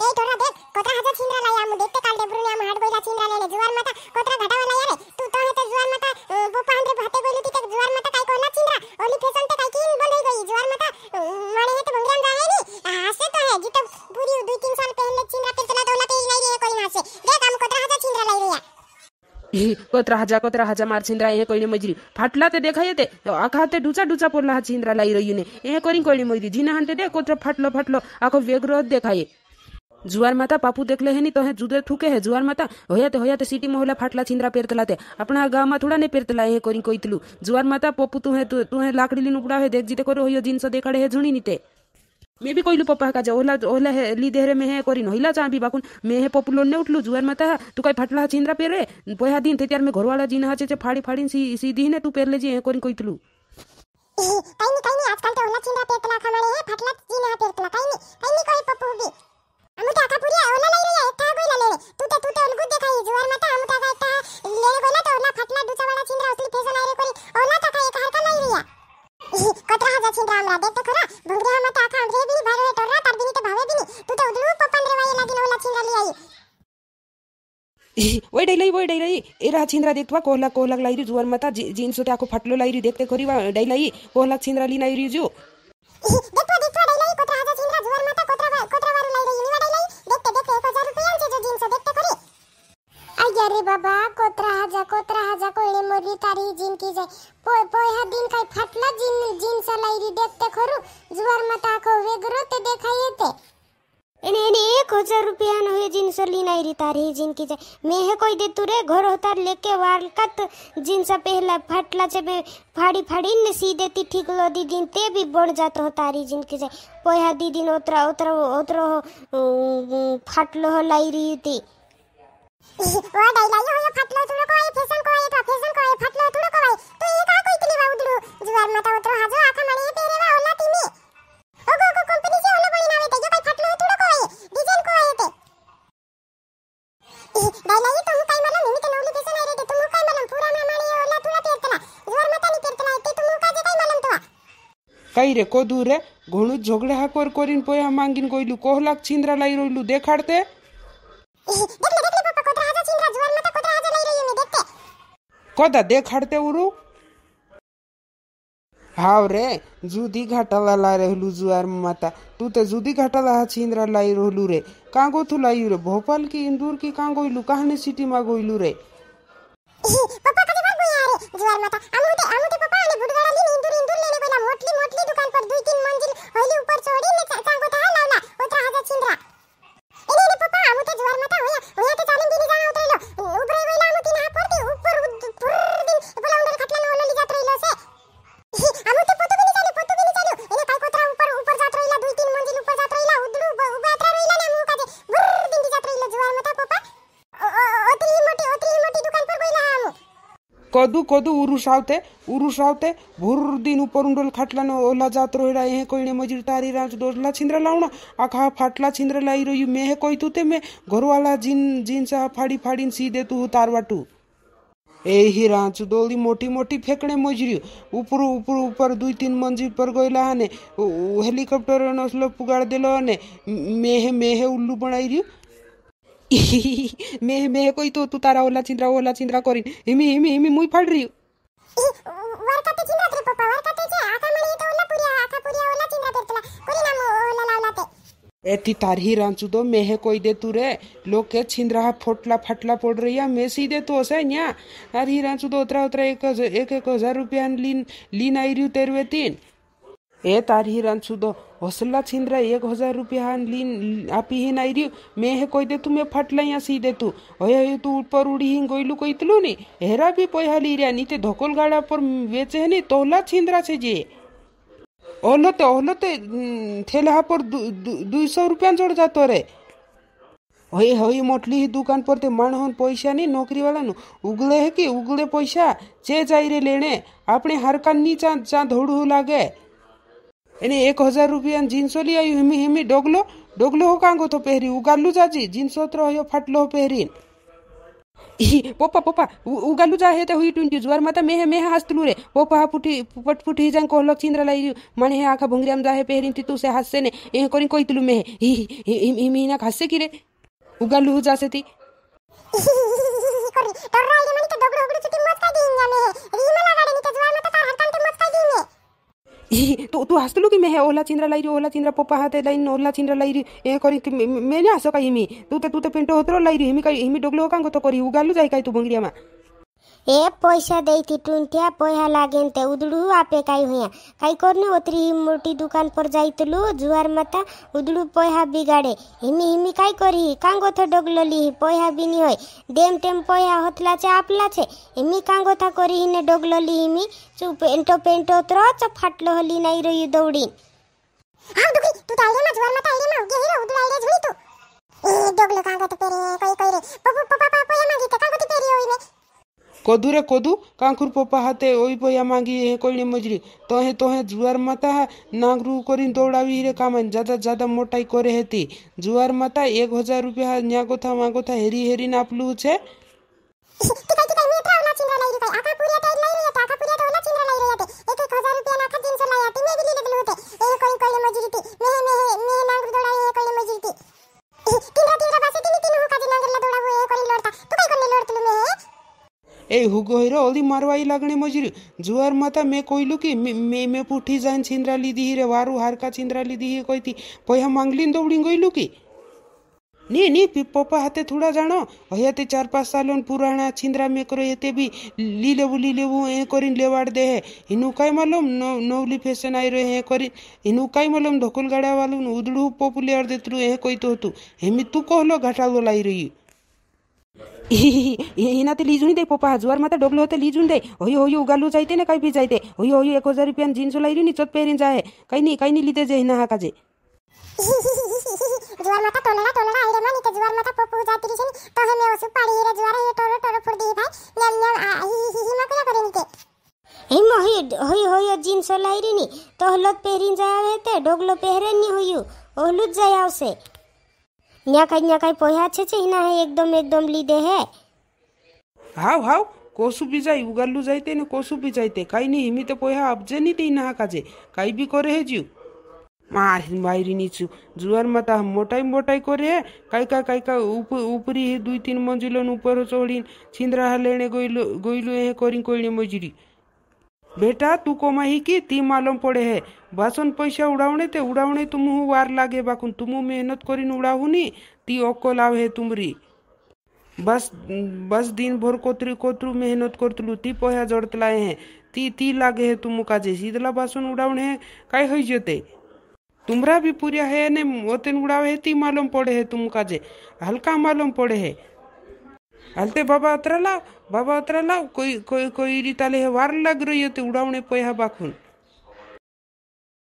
એ ઢોરા દેખ કોતરા હજા છીંદરા લાયા આમ દેખતે કાલ ડેબરુ ને આમ હાડ ગોઈલા છીંદરા લેને જુવાર માતા કોતરા ઘટાવા લાયા રે તું તો હે તો જુવાર માતા બો પાંડરે ભાતે ગોઈલી તી તે જુવાર માતા કાઈ કોલા છીંદરા ઓલી ફેશન તે કાઈ કીન બંધ હઈ ગઈ જુવાર માતા માણે હે તો ભંગરામ જાહે ની હાસે તો હે જી તો પૂરી 2 3 સાલ પહેલે છીંદરા તે તલા દોલા તે નહીં રે કોઈ હાસે દેખ આમ કોતરા હજા છીંદરા લઈ રહ્યા কতরা হাজা কতরা হাজা মার ছিন্দ্রা এ কইলে মজরি ফাটলাতে দেখাইতে আখাতে ডুচা ডুচা পড়লা চিন্দ্রা লাই রইনে এ করি কইলে মজরি জিনা হান্টে দে কতরা ফাটলো ফাটলো আখো বেগ্রহ দেখায় जुआर माता पापू देखले है नी तो है जुदे ठुके है जुआर माता होया तो होया तो सिटी मोहला फाटला छिंद्रा पेर तलाते अपना गांव में थोड़ा नहीं पेर तलाए है कोरी कोई तलू जुआर माता पप्पू तू है तू तू है लाकड़ी लीन उपड़ा है देख जीते करो हो जिनसो देखाड़े है झुणी नीते मैं भी कोई पप्पा का ओला ओला है ली देहरे में है कोरी नहिला भी बाकुन मैं है पप्पू लोन ने उठलू जुआर माता है तू कई फटला छिंद्रा पेरे पोया दिन थे त्यार में घर वाला जीना हाचे चे फाड़ी फाड़ी सी सी दिन है तू पेर ले जी है कोरी कोई तलू कहीं नहीं कहीं नहीं आजकल तो ओला छिंद्रा पेर तला खमणे है फटला जीन हा कहीं नहीं कहीं नहीं कोई पप्पू भी मुठा का ओला लई देखाई जुवार माता मुठा का एकटा लेले गोइला तो ओला फटला वाला छिंद्रा उसली फेसन आइरे कोरी ओला का एक हरका लई रिया कतरा हजा छिंद्रा हमरा देख खरा भुंगरे माता तो भावे पपन लागिन ओला आई एरा देख्वा कोहला माता फटलो वा अरे बाबा कोत्रा हाजा कोत्रा हाजा कोणी मोरली तारी जिन की जाय पोय पोय हा दिन काय फाटला जिन जिन सलाई देखते खरु जुवार मता को वेगरो ते देखा येते एने एने एक हजार रुपया न हुए जिन सली नहीं री तारी जिन की जाय मैं है कोई दे तुरे घर होता लेके वार कत जिन सा पहला फाटला बे फाड़ी फाड़ी ने सी देती ठीक लो दी दिन ते भी बन जात हो तारी जिन की जाय पोय हा दी दिन ओतरा ओतरा ओतरो फाटलो हो लाई रही थी ओरडायला यो यो फाटलं तुडो कोई फेसन कोई तो फेसन कोई फाटलं तुडो कोई तू ये का कोई तली बाऊ दुडू जुवार मता उतरो हाजो आखा मणी हे पेरे वा ओला तिमी ओगो ओगो कंपनी से ओला बळी नावे ते यो काय फाटलं तुडो कोई डिझाइन कोई येते डायला ये तुम काय मला मिमी ते नवली फेसन आहे रे ते तुम काय मला पुरा ना मणी ओला तुला पेरतला जुवार मता नी पेरतला ते तुम काय जे काय मला तवा काय रे को दूर रे घोणू झोगडे हाकोर कोरीन पोया मांगिन कोइलू कोहलाक छिंद्रा लाई रोइलू देखाडते ಕದ ದೇಖ್ ಹಾಡ್ತೇವ್ರು ಹಾವ್ರೆ ಜೂದಿ ಘಾಟಲಲ್ಲ ರಹಲು ಜುವಾರ್ ಮಾತಾ तू तो जूदी घाटा लहा छीन लाई रोहलू रे कहाँ गो लाई रे भोपाल की इंदूर की कहाँ गोइलू कहाँ सिटी में गोइलू रे पापा कभी भाग गया रे जुआर माता अमुटे अमुटे पापा ने बुढ़गाड़ा ली इंदौर इंदौर लेने कोला मोटली मोटली दुकान पर दो तीन मंजिल होली ऊपर चढ़ी ने કદું કદું ઉરુષ આવતે ઉરુષ આવતે ભૂરદીન ઉપર ઉંડોલ ખાટલાનો ઓલા જાત રોયડા એ કોઈને મજીર તારી રાજ ડોરલા છિંદ્ર લાવણા આખા ફાટલા છિંદ્ર લાવી રહ્યું મેં કોઈ તું તે મેં ઘરવાળા જીન જીન્સ ફાડી ફાડીને સી દેતું હું તારવાટું એહી રાંચ દોલી મોટી મોટી ફેંકણે મોજર્યું ઉપર ઉપર ઉપર દુઈ તીન મંજિલ પર ગયેલા અને હેલિકોપ્ટરનો સ્લો પુગાડ દેલો અને મેહે મેહે ઉલ્લુ બનાવી રહ્યું મેં મેં કોઈ તો તું તારા ઓલા ચિંદરા ઓલા ચિંદરા કરીને હિમી હિમી હિમી મુઈ ફાડ રહ્યું એથી તારી રાંચુ તો મેહે કોઈ દેતું રે લોકે છિંદરા ફોટલા ફાટલા પડ રહ્યા મેસી દેતો હશે ન્યા તારી રાંચુ તો ઓતરા ઓતરા એક એક એક હજાર રૂપિયા લીન લીન આવી રહ્યું તેરવે તીન એ તારી રાંચુ તો હોસલા છિંદરા એક હજાર રૂપિયા લીન આપી હિન આઈ રહ્યું મેં હે કોઈ દેતું મેં ફટલાઈ સી દેતું હવે હવે તું ઉપર ઉડી હિન ગોયલું કહીતલું ને હેરા બી પોહા લી રહ્યા નીતે ધોકોલ ગાડા પર વેચે હે ને તોલા છિંદરા છે જે ઓલતે ઓલતે થેલા હા પર દુઈસો રૂપિયા જોડ જતો રે હવે હવે મોટલી દુકાન પર તે માણહોન પૈસાની નોકરીવાળાનું ઉગલે હે કે ઉગલે પૈસા જે જાય રે લેણે આપણે હરકાનની ચાંદ ચાંદ હોડું લાગે એને એક હજાર રૂપિયાની જીન્સ ઓલી આવી હિમી હિમી ડોગલો ડોગલો હો કાંગો તો પહેરી ઉગાડલું જાજી જીન્સ ઓતરો હયો ફાટલો પહેરીને પોપા પોપા ઉગાલું જા હે તે હુઈ ટુંટ્યું જુવાર માતા મેહે મેહે હાસ્તલું રે પોપા ફૂટી પટ ફૂટી જાય કોહલો ચિંદ્ર લઈ ગયું મને હે આખા ભૂંગરામ જાહે પહેરીને તી તું સે હાસ્સે ને એ કરીને કોઈ તીલું મેહે હિ હિના હાસ્સે કી રે ઉગાલું જાસે તી ટોરાઈ મને તો ડગડો ડગડો ચટી મસ્તા દીન મે રીમલા तँ तू हसलो कि मी ओला चिंद्रा लाईरी ओला चिंद्रा पप्पा हाते लाइन ओला चिंद्रा लाईरी ए करी मे हाँसो हसो हिमी मी त तर त पेन्टो पिंटो होतो हिमी काही हिमी डोग्लो कांगो तो करी उगालु जाइ काय तु बङ्गरियामा એ પૈસા દઈથી ટૂંઠ્યા પૈસા લાગે ને તે ઉદડું આપે કાંઈ હોયા કાંઈ કરને ઓતરી મોટી દુકાન પર જાઈતલું જુવાર માતા ઉદડું પૈસા બિગાડે હિમી હિમી કાંઈ કરી કાંગોથો ડગલો લીહી પૈસા બી નહીં હોય દેમ તેમ પૈસા હોતલા છે આપલા છે એમી કાંગોથા કરીને ડગલો લીહીમી ચું પેન્ટો પેન્ટો ત્રો ચ ફાટલો હલી નાઈ રહ્યું દોડીને હા દુખી તું તાળીમાં જુવાર માતા આઈડીમાં ઉગે હીરો ઉદડું આઈડે જોઈ તું એ ડગલો કાંગોથો પેરે કોઈ કોઈ રે પપ્પા પપ્પા પપ્પા માગી કાંગોથી પેરી હોય ને કોધુરે કોધુ કાંખુર પપ્પા હાથે ઓઈ પૈયા માંગી હે કોઈની મજરી તોહે તોહે જુવાર માતા હા નાગરું કરીને દોડાવી રે કામન જાદા જાદા મોટાઈ કરે હતી જુવાર માતા એક હજાર રૂપિયા ન્યા ગોથા માં ગોથા હેરી હેરીને આપલું છે गहिरो होली मारवाई लाग्ने मजुरी जुवारमा त मे कोइलु कि मे मे पुठी जान छिन्द्रा लिदिही रे वारु हारका छिन्द्रा लिदिही कोइती पैहा माग्लिन दौडिङ गइलु कि नी नी पप्पा हाते थोड़ा जानो हया चार पाँच सालन पुराना छिंद्रा में करो येते भी ली लेबू ली लेबू ए करीन लेवाड़ दे हिनु काय मालूम नौली फैशन आई रहे हैं करीन हिनु काय मालूम ढोकुल गाड़ा वालू उदड़ू पपुले और देतरू ए कोई तो तू हेमी तू कहलो घाटा लाई रही એનાથી લીજું દે પપ્પા જુવારમાં તો ડોબલો તો લીજું દે હોયું હોયું ઉગાલું જાય ને કઈ બી જાય તે હોયું હોયું એક હજાર રૂપિયાની જીન્સો લઈ રહ્યું ને ચોત પહેરીને જાય કઈ નહીં કઈ નહીં લીધે જાય એના હાકા જે જુવાર માતા ટોલડા ટોલડા આઈ રે માની કે જુવાર માતા પોપુ જાતી રહી છે ને તો હે મે ઓસુ પાડી રે જુવાર હે ટોરો ટોરો ફુડી ભાઈ નેમ નેમ આ હી હી હી મકરા કરે ની કે એમ હી હોઈ હોઈ જીન્સો લઈ રહી ની તો હલત પહેરીને જાય આવે તે ડોગલો પહેરે ની હોયું ઓલું જ જાય આવશે ન્યાકાઈ ન્યાકાઈ પોહ્યા છે છે હિના હે એકદમ એકદમ લીધે હે હાવ હાવ કોસુ બી જાય ઉગાલ્લું જાય તે ને કોસુ બી જાય તે કાંઈ નહીં હિમિતે પોહ્યા આપજે નહીં તે હિના કાજે કાંઈ બી કરે હે જીવ মার বাইরে নিচু জুয়ার মাথা মোটাই মোটাই করে কাইকা কাইকা উপরি দুই তিন মঞ্জিলন উপর চড়িন ছিন্দ্রা হালেনে গইলু গইলু এ করিন কইনে মজুরি बेटा तू को माही की ती मालूम पड़े है बसन पैसा उड़ावने ते उड़ावने तुम हूँ वार लागे बाकुन तुम मेहनत करी उड़ाहुनी ती ओको लाव है तुमरी बस बस दिन भर कोत्री कोत्रु मेहनत करतलू ती पोहा जड़त लाए हैं ती ती लागे है तुम काजे सीधला बासन उड़ावने है काय हो जते तुमरा भी पूरिया है ने ओतन उड़ावे ती मालूम पड़े है तुम काजे हल्का मालूम पड़े है आलते बाबा अत्रा बाबा अत्रा कोई कोई कोई हे वार लागरो येते उडावणे पय हा बाखून